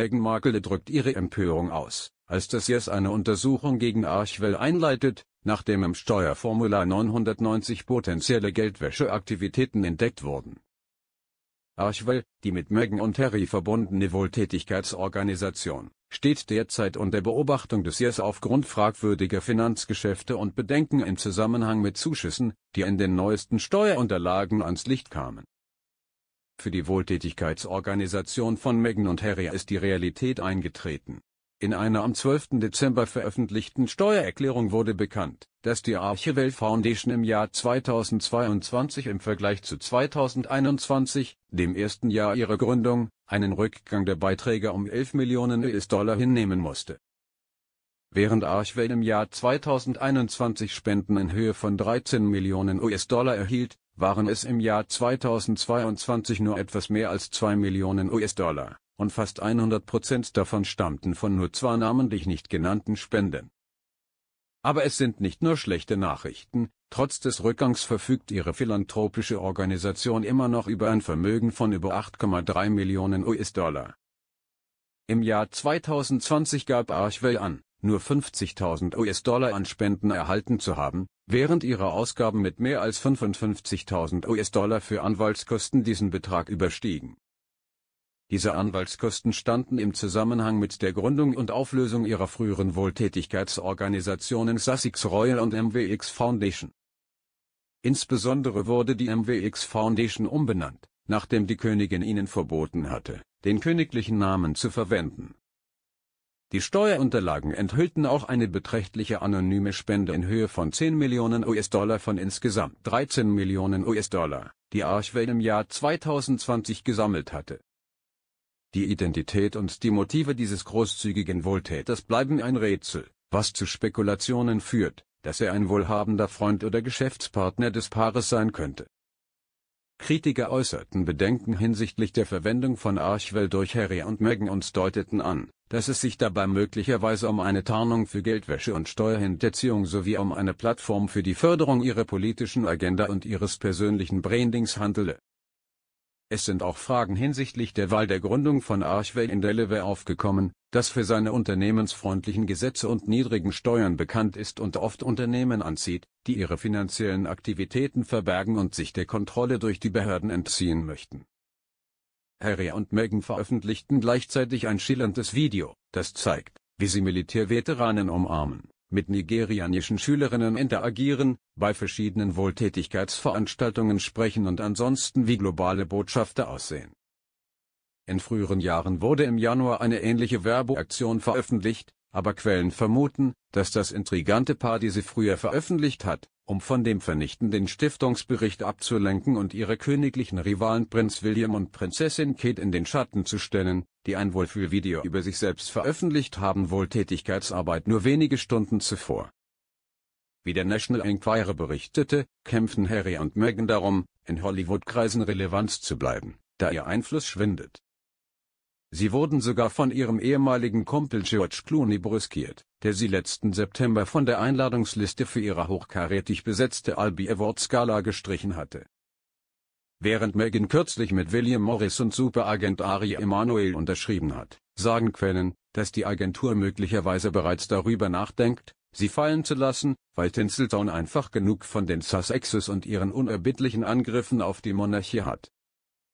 Meghan Markle drückt ihre Empörung aus, als das Yes eine Untersuchung gegen Archwell einleitet, nachdem im Steuerformular 990 potenzielle Geldwäscheaktivitäten entdeckt wurden. Archwell, die mit Meghan und Harry verbundene Wohltätigkeitsorganisation, steht derzeit unter Beobachtung des IS aufgrund fragwürdiger Finanzgeschäfte und Bedenken im Zusammenhang mit Zuschüssen, die in den neuesten Steuerunterlagen ans Licht kamen für die Wohltätigkeitsorganisation von Megan und Harry ist die Realität eingetreten. In einer am 12. Dezember veröffentlichten Steuererklärung wurde bekannt, dass die Archivell Foundation im Jahr 2022 im Vergleich zu 2021, dem ersten Jahr ihrer Gründung, einen Rückgang der Beiträge um 11 Millionen US-Dollar hinnehmen musste Während Archway im Jahr 2021 Spenden in Höhe von 13 Millionen US-Dollar erhielt, waren es im Jahr 2022 nur etwas mehr als 2 Millionen US-Dollar, und fast 100 Prozent davon stammten von nur zwei namentlich nicht genannten Spenden. Aber es sind nicht nur schlechte Nachrichten, trotz des Rückgangs verfügt ihre philanthropische Organisation immer noch über ein Vermögen von über 8,3 Millionen US-Dollar. Im Jahr 2020 gab Archway an, nur 50.000 US-Dollar an Spenden erhalten zu haben, während ihre Ausgaben mit mehr als 55.000 US-Dollar für Anwaltskosten diesen Betrag überstiegen. Diese Anwaltskosten standen im Zusammenhang mit der Gründung und Auflösung ihrer früheren Wohltätigkeitsorganisationen Sussex Royal und MWX Foundation. Insbesondere wurde die MWX Foundation umbenannt, nachdem die Königin ihnen verboten hatte, den königlichen Namen zu verwenden. Die Steuerunterlagen enthüllten auch eine beträchtliche anonyme Spende in Höhe von 10 Millionen US-Dollar von insgesamt 13 Millionen US-Dollar, die Archway im Jahr 2020 gesammelt hatte. Die Identität und die Motive dieses großzügigen Wohltäters bleiben ein Rätsel, was zu Spekulationen führt, dass er ein wohlhabender Freund oder Geschäftspartner des Paares sein könnte. Kritiker äußerten Bedenken hinsichtlich der Verwendung von Archwell durch Harry und Meghan und deuteten an, dass es sich dabei möglicherweise um eine Tarnung für Geldwäsche und Steuerhinterziehung sowie um eine Plattform für die Förderung ihrer politischen Agenda und ihres persönlichen Brandings handele. Es sind auch Fragen hinsichtlich der Wahl der Gründung von Archwell in Delaware aufgekommen, das für seine unternehmensfreundlichen Gesetze und niedrigen Steuern bekannt ist und oft Unternehmen anzieht, die ihre finanziellen Aktivitäten verbergen und sich der Kontrolle durch die Behörden entziehen möchten. Harry und Megan veröffentlichten gleichzeitig ein schillerndes Video, das zeigt, wie sie Militärveteranen umarmen, mit nigerianischen Schülerinnen interagieren, bei verschiedenen Wohltätigkeitsveranstaltungen sprechen und ansonsten wie globale Botschafter aussehen. In früheren Jahren wurde im Januar eine ähnliche Werbeaktion veröffentlicht, aber Quellen vermuten, dass das intrigante Paar diese früher veröffentlicht hat, um von dem vernichtenden Stiftungsbericht abzulenken und ihre königlichen Rivalen Prinz William und Prinzessin Kate in den Schatten zu stellen, die ein Wohlfühlvideo über sich selbst veröffentlicht haben Wohltätigkeitsarbeit nur wenige Stunden zuvor. Wie der National Enquirer berichtete, kämpfen Harry und Meghan darum, in Hollywood-Kreisen Relevanz zu bleiben, da ihr Einfluss schwindet. Sie wurden sogar von ihrem ehemaligen Kumpel George Clooney brüskiert, der sie letzten September von der Einladungsliste für ihre hochkarätig besetzte Albi Award Gala gestrichen hatte. Während Meghan kürzlich mit William Morris und Superagent Ari Emanuel unterschrieben hat, sagen Quellen, dass die Agentur möglicherweise bereits darüber nachdenkt, sie fallen zu lassen, weil Tinseltown einfach genug von den Sussexes und ihren unerbittlichen Angriffen auf die Monarchie hat.